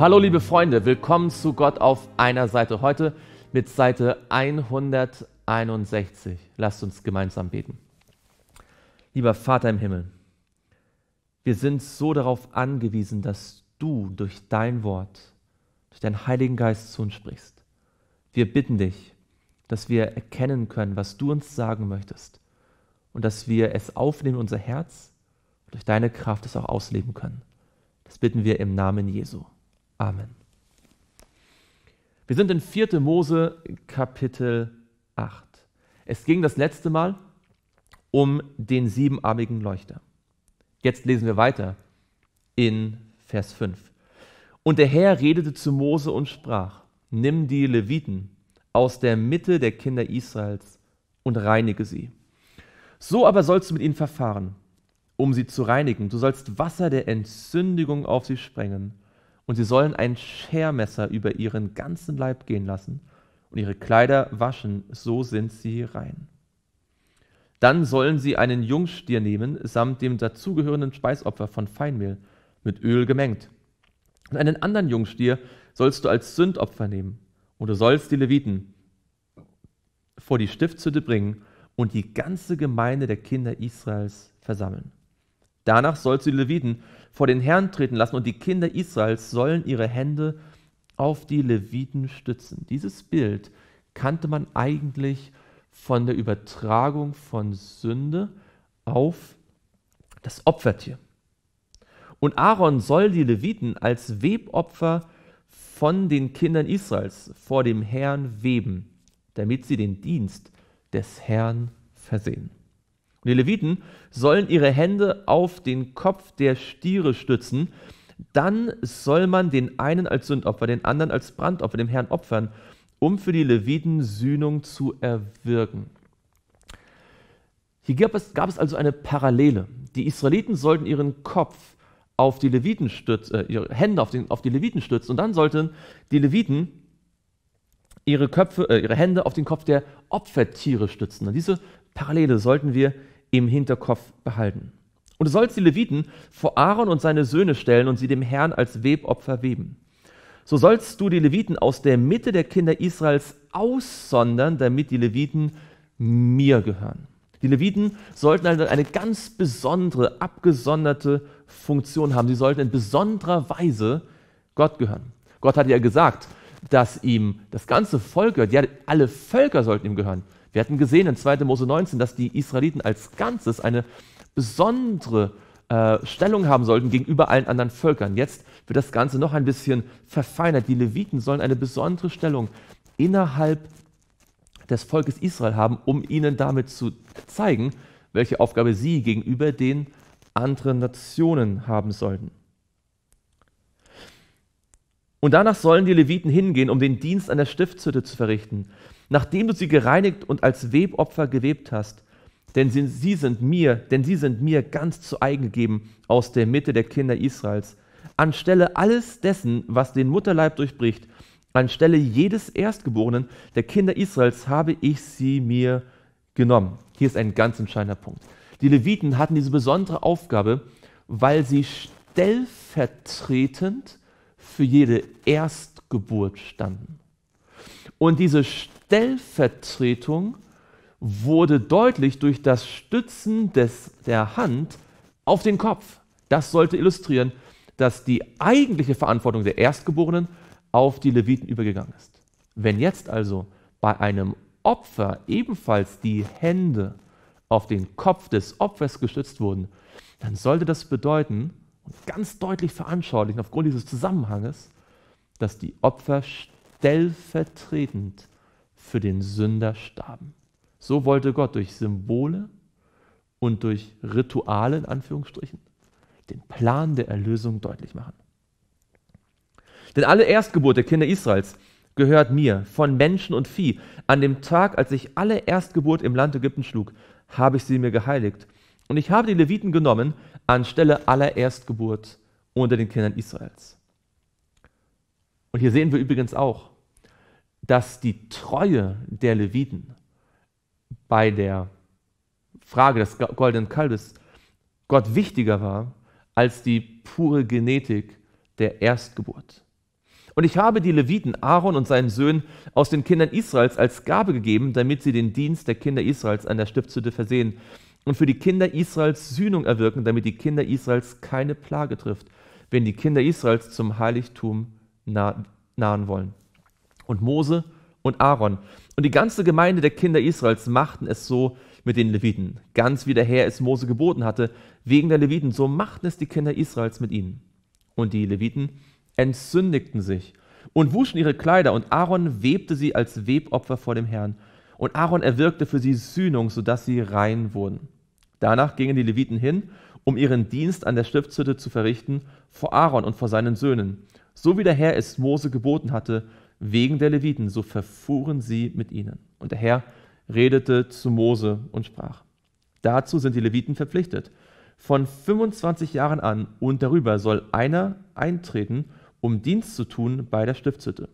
Hallo liebe Freunde, willkommen zu Gott auf einer Seite heute mit Seite 161. Lasst uns gemeinsam beten. Lieber Vater im Himmel, wir sind so darauf angewiesen, dass du durch dein Wort, durch deinen Heiligen Geist zu uns sprichst. Wir bitten dich, dass wir erkennen können, was du uns sagen möchtest und dass wir es aufnehmen in unser Herz und durch deine Kraft es auch ausleben können. Das bitten wir im Namen Jesu. Amen. Wir sind in 4. Mose Kapitel 8. Es ging das letzte Mal um den siebenarmigen Leuchter. Jetzt lesen wir weiter in Vers 5. Und der Herr redete zu Mose und sprach, nimm die Leviten aus der Mitte der Kinder Israels und reinige sie. So aber sollst du mit ihnen verfahren, um sie zu reinigen. Du sollst Wasser der Entzündigung auf sie sprengen und sie sollen ein Schermesser über ihren ganzen Leib gehen lassen und ihre Kleider waschen, so sind sie rein. Dann sollen sie einen Jungstier nehmen, samt dem dazugehörenden Speisopfer von Feinmehl, mit Öl gemengt. Und einen anderen Jungstier sollst du als Sündopfer nehmen, und du sollst die Leviten vor die Stiftshütte bringen und die ganze Gemeinde der Kinder Israels versammeln. Danach sollst du die Leviten vor den Herrn treten lassen und die Kinder Israels sollen ihre Hände auf die Leviten stützen. Dieses Bild kannte man eigentlich von der Übertragung von Sünde auf das Opfertier. Und Aaron soll die Leviten als Webopfer von den Kindern Israels vor dem Herrn weben, damit sie den Dienst des Herrn versehen. Und die Leviten sollen ihre Hände auf den Kopf der Stiere stützen. Dann soll man den einen als Sündopfer, den anderen als Brandopfer dem Herrn opfern, um für die Leviten Sühnung zu erwirken. Hier gab es, gab es also eine Parallele. Die Israeliten sollten ihren Kopf auf die Leviten stützen, äh, ihre Hände auf, den, auf die Leviten stützen und dann sollten die Leviten ihre, Köpfe, äh, ihre Hände auf den Kopf der Opfertiere stützen. Und diese Parallele sollten wir im Hinterkopf behalten. Und du sollst die Leviten vor Aaron und seine Söhne stellen und sie dem Herrn als Webopfer weben. So sollst du die Leviten aus der Mitte der Kinder Israels aussondern, damit die Leviten mir gehören. Die Leviten sollten eine, also eine ganz besondere, abgesonderte Funktion haben. Sie sollten in besonderer Weise Gott gehören. Gott hat ja gesagt, dass ihm das ganze Volk gehört. Ja, alle Völker sollten ihm gehören. Wir hatten gesehen in 2. Mose 19, dass die Israeliten als Ganzes eine besondere äh, Stellung haben sollten gegenüber allen anderen Völkern. Jetzt wird das Ganze noch ein bisschen verfeinert. Die Leviten sollen eine besondere Stellung innerhalb des Volkes Israel haben, um ihnen damit zu zeigen, welche Aufgabe sie gegenüber den anderen Nationen haben sollten. Und danach sollen die Leviten hingehen, um den Dienst an der Stiftshütte zu verrichten, nachdem du sie gereinigt und als Webopfer gewebt hast. Denn sie, sie sind mir, denn sie sind mir ganz zu eigen gegeben aus der Mitte der Kinder Israels. Anstelle alles dessen, was den Mutterleib durchbricht, anstelle jedes Erstgeborenen der Kinder Israels habe ich sie mir genommen. Hier ist ein ganz entscheidender Punkt. Die Leviten hatten diese besondere Aufgabe, weil sie stellvertretend für jede Erstgeburt standen. Und diese Stellvertretung wurde deutlich durch das Stützen des, der Hand auf den Kopf. Das sollte illustrieren, dass die eigentliche Verantwortung der Erstgeborenen auf die Leviten übergegangen ist. Wenn jetzt also bei einem Opfer ebenfalls die Hände auf den Kopf des Opfers gestützt wurden, dann sollte das bedeuten, und ganz deutlich veranschaulichen, aufgrund dieses Zusammenhanges, dass die Opfer stellvertretend für den Sünder starben. So wollte Gott durch Symbole und durch Rituale in Anführungsstrichen den Plan der Erlösung deutlich machen. Denn alle Erstgeburt der Kinder Israels gehört mir, von Menschen und Vieh. An dem Tag, als ich alle Erstgeburt im Land Ägypten schlug, habe ich sie mir geheiligt. Und ich habe die Leviten genommen, anstelle aller Erstgeburt unter den Kindern Israels. Und hier sehen wir übrigens auch, dass die Treue der Leviten bei der Frage des goldenen Kalbes Gott wichtiger war als die pure Genetik der Erstgeburt. Und ich habe die Leviten Aaron und seinen Söhnen aus den Kindern Israels als Gabe gegeben, damit sie den Dienst der Kinder Israels an der Stiftshütte versehen und für die Kinder Israels Sühnung erwirken, damit die Kinder Israels keine Plage trifft, wenn die Kinder Israels zum Heiligtum nahen wollen. Und Mose und Aaron und die ganze Gemeinde der Kinder Israels machten es so mit den Leviten, ganz wie der Herr es Mose geboten hatte, wegen der Leviten, so machten es die Kinder Israels mit ihnen. Und die Leviten entsündigten sich und wuschen ihre Kleider, und Aaron webte sie als Webopfer vor dem Herrn und Aaron erwirkte für sie Sühnung, sodass sie rein wurden. Danach gingen die Leviten hin, um ihren Dienst an der Stiftshütte zu verrichten, vor Aaron und vor seinen Söhnen. So wie der Herr es Mose geboten hatte, wegen der Leviten, so verfuhren sie mit ihnen. Und der Herr redete zu Mose und sprach. Dazu sind die Leviten verpflichtet. Von 25 Jahren an und darüber soll einer eintreten, um Dienst zu tun bei der Stiftshütte.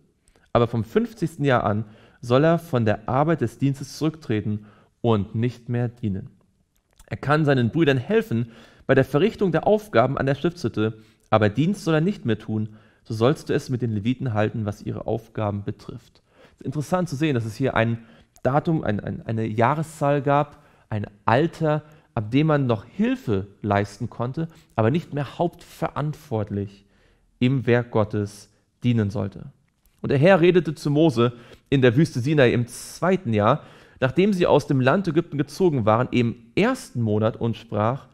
Aber vom 50. Jahr an soll er von der Arbeit des Dienstes zurücktreten und nicht mehr dienen. Er kann seinen Brüdern helfen bei der Verrichtung der Aufgaben an der Stiftshütte, aber Dienst soll er nicht mehr tun, so sollst du es mit den Leviten halten, was ihre Aufgaben betrifft. interessant zu sehen, dass es hier ein Datum, ein, ein, eine Jahreszahl gab, ein Alter, ab dem man noch Hilfe leisten konnte, aber nicht mehr hauptverantwortlich im Werk Gottes dienen sollte. Und der Herr redete zu Mose in der Wüste Sinai im zweiten Jahr, nachdem sie aus dem Land Ägypten gezogen waren, im ersten Monat und sprach,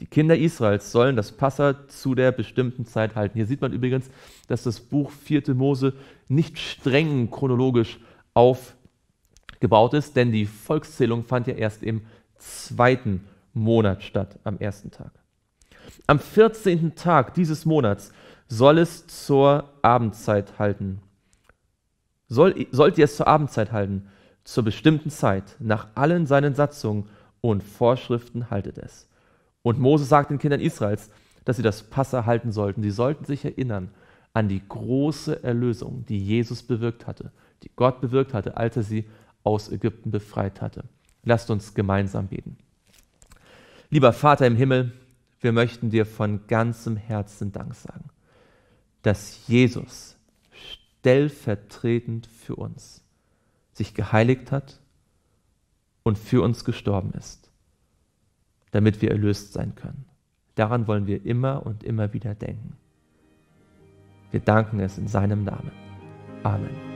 die Kinder Israels sollen das Passa zu der bestimmten Zeit halten. Hier sieht man übrigens, dass das Buch 4. Mose nicht streng chronologisch aufgebaut ist, denn die Volkszählung fand ja erst im zweiten Monat statt, am ersten Tag. Am 14. Tag dieses Monats soll es zur Abendzeit halten. Soll, sollt ihr es zur Abendzeit halten, zur bestimmten Zeit, nach allen seinen Satzungen und Vorschriften haltet es. Und Mose sagt den Kindern Israels, dass sie das Passa halten sollten. Sie sollten sich erinnern an die große Erlösung, die Jesus bewirkt hatte, die Gott bewirkt hatte, als er sie aus Ägypten befreit hatte. Lasst uns gemeinsam beten. Lieber Vater im Himmel, wir möchten dir von ganzem Herzen Dank sagen, dass Jesus stellvertretend für uns sich geheiligt hat und für uns gestorben ist, damit wir erlöst sein können. Daran wollen wir immer und immer wieder denken. Wir danken es in seinem Namen. Amen.